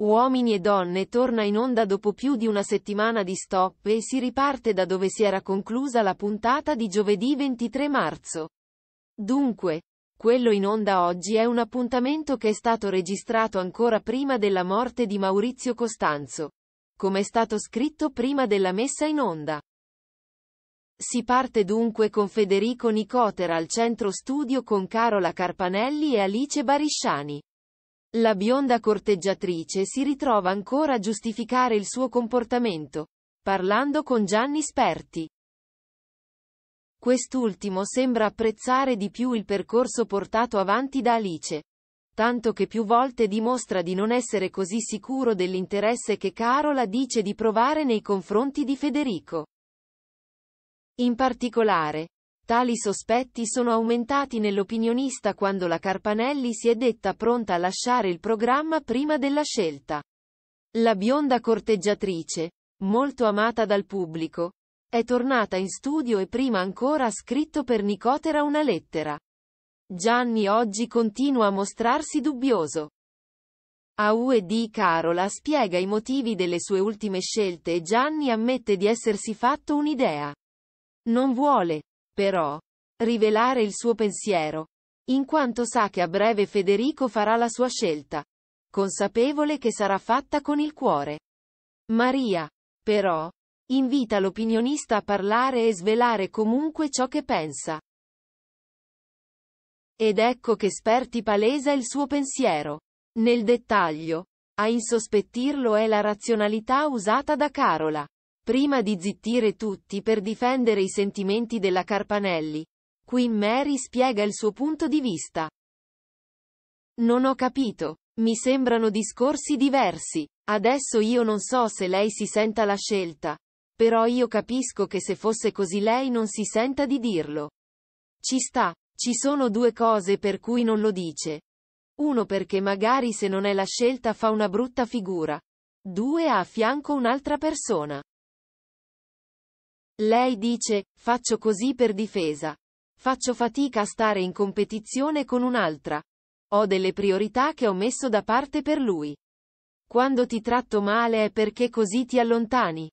Uomini e donne torna in onda dopo più di una settimana di stop e si riparte da dove si era conclusa la puntata di giovedì 23 marzo. Dunque, quello in onda oggi è un appuntamento che è stato registrato ancora prima della morte di Maurizio Costanzo, come è stato scritto prima della messa in onda. Si parte dunque con Federico Nicotera al centro studio con Carola Carpanelli e Alice Barisciani. La bionda corteggiatrice si ritrova ancora a giustificare il suo comportamento, parlando con Gianni Sperti. Quest'ultimo sembra apprezzare di più il percorso portato avanti da Alice, tanto che più volte dimostra di non essere così sicuro dell'interesse che Carola dice di provare nei confronti di Federico. In particolare, Tali sospetti sono aumentati nell'opinionista quando la Carpanelli si è detta pronta a lasciare il programma prima della scelta. La bionda corteggiatrice, molto amata dal pubblico, è tornata in studio e prima ancora ha scritto per Nicotera una lettera. Gianni oggi continua a mostrarsi dubbioso. AUED Carola spiega i motivi delle sue ultime scelte e Gianni ammette di essersi fatto un'idea. Non vuole, però, rivelare il suo pensiero, in quanto sa che a breve Federico farà la sua scelta, consapevole che sarà fatta con il cuore. Maria, però, invita l'opinionista a parlare e svelare comunque ciò che pensa. Ed ecco che Sperti palesa il suo pensiero. Nel dettaglio, a insospettirlo è la razionalità usata da Carola prima di zittire tutti per difendere i sentimenti della Carpanelli. Queen Mary spiega il suo punto di vista. Non ho capito. Mi sembrano discorsi diversi. Adesso io non so se lei si senta la scelta. Però io capisco che se fosse così lei non si senta di dirlo. Ci sta. Ci sono due cose per cui non lo dice. Uno perché magari se non è la scelta fa una brutta figura. Due ha a fianco un'altra persona. Lei dice, faccio così per difesa. Faccio fatica a stare in competizione con un'altra. Ho delle priorità che ho messo da parte per lui. Quando ti tratto male è perché così ti allontani.